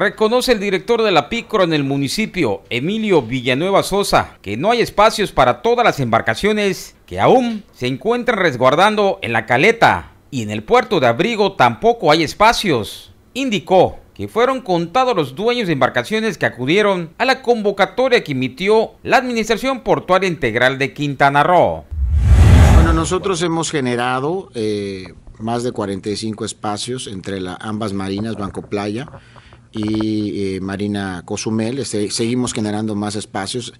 Reconoce el director de la PICRO en el municipio, Emilio Villanueva Sosa, que no hay espacios para todas las embarcaciones que aún se encuentran resguardando en la caleta y en el puerto de abrigo tampoco hay espacios. Indicó que fueron contados los dueños de embarcaciones que acudieron a la convocatoria que emitió la Administración Portuaria Integral de Quintana Roo. Bueno, nosotros hemos generado eh, más de 45 espacios entre ambas marinas, Banco Playa, y eh, Marina Cozumel. Este, seguimos generando más espacios.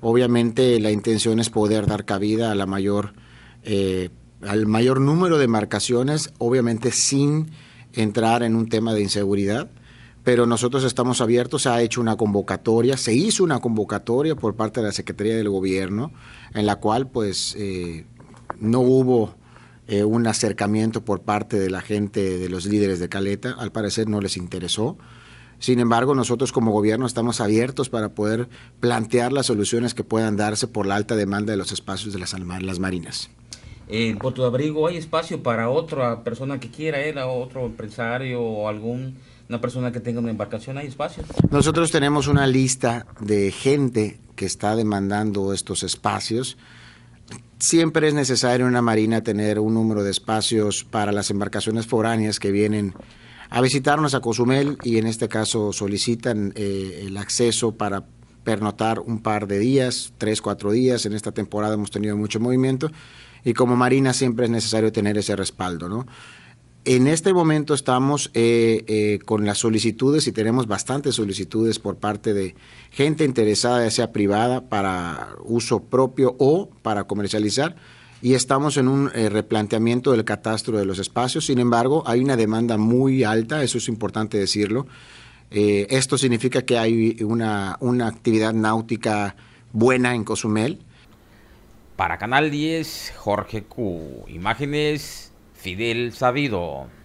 Obviamente la intención es poder dar cabida a la mayor, eh, al mayor número de marcaciones, obviamente sin entrar en un tema de inseguridad, pero nosotros estamos abiertos, se ha hecho una convocatoria, se hizo una convocatoria por parte de la Secretaría del Gobierno, en la cual pues eh, no hubo un acercamiento por parte de la gente, de los líderes de Caleta, al parecer no les interesó. Sin embargo, nosotros como gobierno estamos abiertos para poder plantear las soluciones que puedan darse por la alta demanda de los espacios de las, marinas. En Puerto de Abrigo hay espacio para otra persona que quiera, era otro empresario o algún una persona que tenga una embarcación, hay espacio. Nosotros tenemos una lista de gente que está demandando estos espacios. Siempre es necesario en una marina tener un número de espacios para las embarcaciones foráneas que vienen a visitarnos a Cozumel y en este caso solicitan eh, el acceso para pernotar un par de días, tres, cuatro días. En esta temporada hemos tenido mucho movimiento y como Marina siempre es necesario tener ese respaldo, ¿no? En este momento estamos eh, eh, con las solicitudes y tenemos bastantes solicitudes por parte de gente interesada, ya sea privada, para uso propio o para comercializar y estamos en un eh, replanteamiento del catastro de los espacios. Sin embargo, hay una demanda muy alta, eso es importante decirlo. Eh, esto significa que hay una, una actividad náutica buena en Cozumel. Para Canal 10, Jorge Q. Imágenes, Fidel Sabido.